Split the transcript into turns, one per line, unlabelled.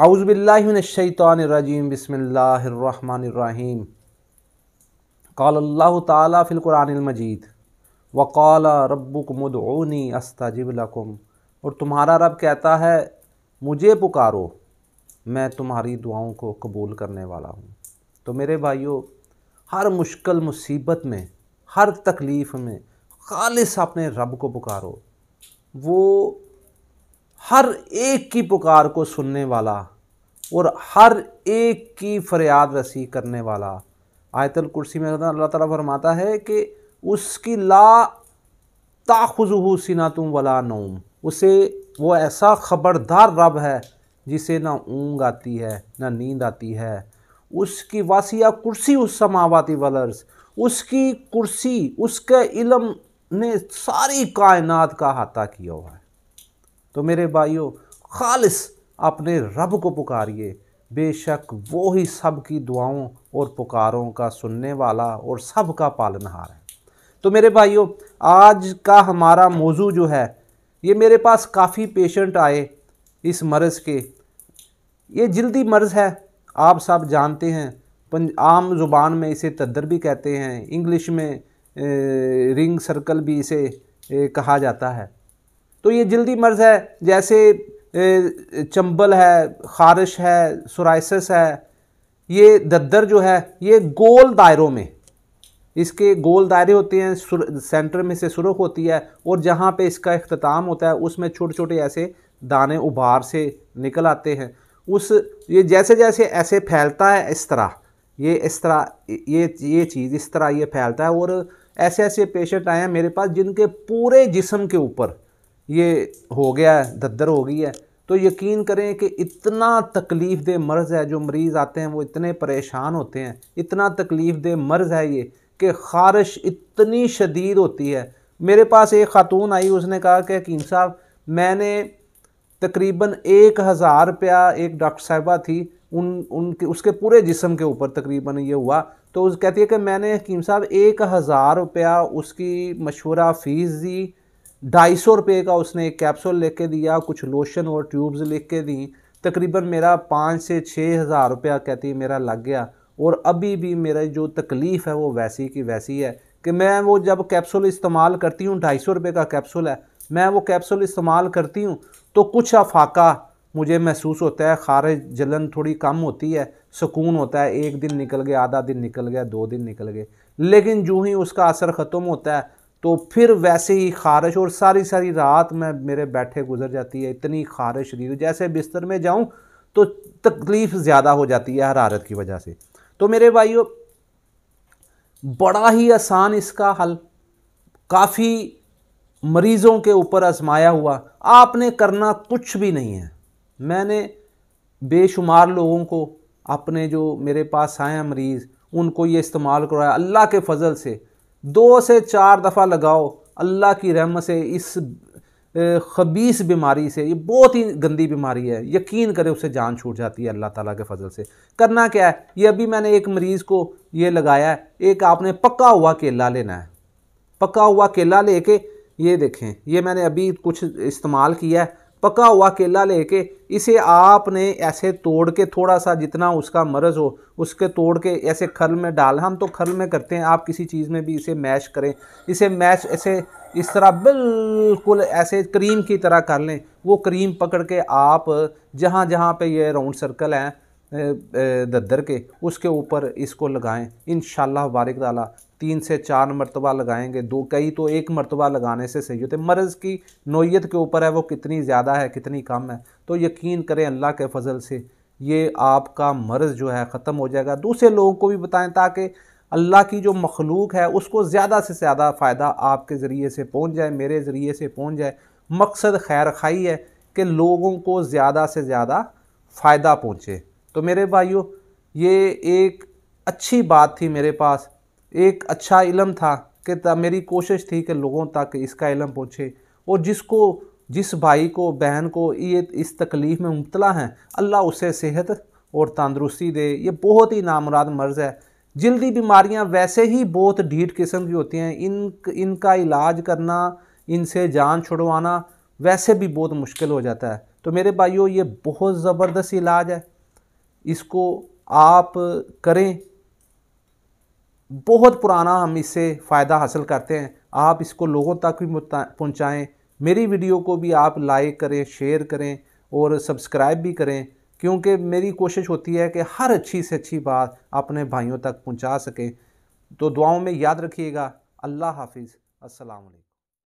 आउज़बिल्लाशैतरजीम बसमीम कल्ला फ़िलकुरमजीद वक़ाल रब्बुकमदनी अस्ताजिबलकुम और तुम्हारा रब कहता है मुझे पुकारो मैं तुम्हारी दुआओं को कबूल करने वाला हूँ तो मेरे भाइयों हर मुश्किल मुसीबत में हर तकलीफ़ में खालिश अपने रब को पुकारो वो हर एक की पुकार को सुनने वाला और हर एक की फरियाद रसी करने वाला आयतल कुर्सी में अल्लाह ताला फरमाता है कि उसकी ला ताखुजू सिना तुम वला नोम उसे वो ऐसा ख़बरदार रब है जिसे ना ऊँग आती है ना नींद आती है उसकी वासिया कुर्सी उस समावाती वलर्स उसकी कुर्सी उसके इलम ने सारी कायनात का अहाता किया हुआ है तो मेरे भाइयों खालिस अपने रब को पुकारिए बेशक वो ही सब की दुआओं और पुकारों का सुनने वाला और सब का पालनहार है तो मेरे भाइयों आज का हमारा मौजू जो है ये मेरे पास काफ़ी पेशेंट आए इस मर्ज़ के ये जल्दी मर्ज़ है आप सब जानते हैं आम ज़ुबान में इसे तदर भी कहते हैं इंग्लिश में ए, रिंग सर्कल भी इसे ए, कहा जाता है तो ये जल्दी मर्ज़ है जैसे चंबल है खारिश है सोराइसिस है ये दद्दर जो है ये गोल दायरों में इसके गोल दायरे होते हैं सेंटर में से सुरख होती है और जहाँ पे इसका अख्ताम होता है उसमें छोटे छोटे ऐसे दाने उभार से निकल आते हैं उस ये जैसे जैसे ऐसे फैलता है इस तरह ये इस तरह ये ये चीज़ इस तरह ये फैलता है और ऐसे ऐसे पेशेंट आए हैं मेरे पास जिनके पूरे जिसम के ऊपर ये हो गया है दद्दर हो गई है तो यकीन करें कि इतना तकलीफ़ दे मर्ज़ है जो मरीज़ आते हैं वो इतने परेशान होते हैं इतना तकलीफ़ दे मर्ज़ है ये कि ख़ारिश इतनी शदीद होती है मेरे पास एक ख़ातून आई उसने कहा कि हकीम साहब मैंने तकरीबन एक हज़ार रुपया एक डॉक्टर साहिबा थी उन उनके उसके पूरे जिसम के ऊपर तकरीबन ये हुआ तो उस कहती है कि मैंने हकीम साहब एक हज़ार रुपया उसकी मशवरा फ़ीस दी ढाई सौ रुपये का उसने एक कैप्सूल लिख के दिया कुछ लोशन और ट्यूब्स लिख के दी तकरीबन मेरा पाँच से छः हज़ार रुपया कहती है मेरा लग गया और अभी भी मेरा जो तकलीफ़ है वो वैसी की वैसी है कि मैं वो जब कैप्सूल इस्तेमाल करती हूँ ढाई सौ रुपये का कैप्सूल है मैं वो कैप्सूल इस्तेमाल करती हूँ तो कुछ अफाका मुझे महसूस होता है खारिज जलन थोड़ी कम होती है सुकून होता है एक दिन निकल गया आधा दिन निकल गया दो दिन निकल गए लेकिन जो ही उसका असर ख़त्म होता है तो फिर वैसे ही खारिश और सारी सारी रात में मेरे बैठे गुजर जाती है इतनी खारिश शरीर जैसे बिस्तर में जाऊँ तो तकलीफ़ ज़्यादा हो जाती है हरारत की वजह से तो मेरे भाइयों बड़ा ही आसान इसका हल काफ़ी मरीज़ों के ऊपर आजमाया हुआ आपने करना कुछ भी नहीं है मैंने बेशुमार लोगों को अपने जो मेरे पास आए हैं मरीज़ उनको ये इस्तेमाल करवाया अल्लाह के फजल से दो से चार दफ़ा लगाओ अल्लाह की रहमत से इस खबीस बीमारी से ये बहुत ही गंदी बीमारी है यकीन करें उससे जान छूट जाती है अल्लाह ताला के फजल से करना क्या है ये अभी मैंने एक मरीज़ को ये लगाया है एक आपने पका हुआ केला लेना है पका हुआ केला लेके ये देखें ये मैंने अभी कुछ इस्तेमाल किया है पका हुआ केला लेके इसे आपने ऐसे तोड़ के थोड़ा सा जितना उसका मर्ज़ हो उसके तोड़ के ऐसे खल में डाल हम तो खल में करते हैं आप किसी चीज़ में भी इसे मैश करें इसे मैश ऐसे इस तरह बिल्कुल ऐसे क्रीम की तरह कर लें वो क्रीम पकड़ के आप जहाँ जहाँ पे ये राउंड सर्कल हैं दद्दर के उसके ऊपर इसको लगाएं इन शाला वारिक तीन से चार मरतबा लगाएंगे दो कई तो एक मरतबा लगाने से सही होते मर्ज़ की नोयत के ऊपर है वो कितनी ज़्यादा है कितनी कम है तो यकीन करें अल्लाह के फजल से ये आपका मर्ज़ जो है ख़त्म हो जाएगा दूसरे लोगों को भी बताएं ताकि अल्लाह की जो मखलूक है उसको ज़्यादा से ज़्यादा फ़ायदा आपके ज़रिए से पहुँच जाए मेरे ज़रिए से पहुँच जाए मकसद खैर खाई है कि लोगों को ज़्यादा से ज़्यादा फ़ायदा पहुँचे तो मेरे भाइयों ये एक अच्छी बात थी मेरे पास एक अच्छा इलम था कि मेरी कोशिश थी कि लोगों तक इसका इलम पहुँचे और जिसको जिस भाई को बहन को ये इस तकलीफ़ में मुबतला हैं अल्लाह उसे सेहत और तंदरुस्ती दे ये बहुत ही नामराद मर्ज़ है जल्दी बीमारियां वैसे ही बहुत ढीठ किस्म की होती हैं इन इनका इलाज करना इनसे जान छुड़वाना वैसे भी बहुत मुश्किल हो जाता है तो मेरे भाइयों ये बहुत ज़बरदस्त इलाज है इसको आप करें बहुत पुराना हम इससे फ़ायदा हासिल करते हैं आप इसको लोगों तक भी पहुँचाएँ मेरी वीडियो को भी आप लाइक करें शेयर करें और सब्सक्राइब भी करें क्योंकि मेरी कोशिश होती है कि हर अच्छी से अच्छी बात अपने भाइयों तक पहुंचा सकें तो दुआओं में याद रखिएगा अल्लाह हाफिज़ अस्सलाम वालेकुम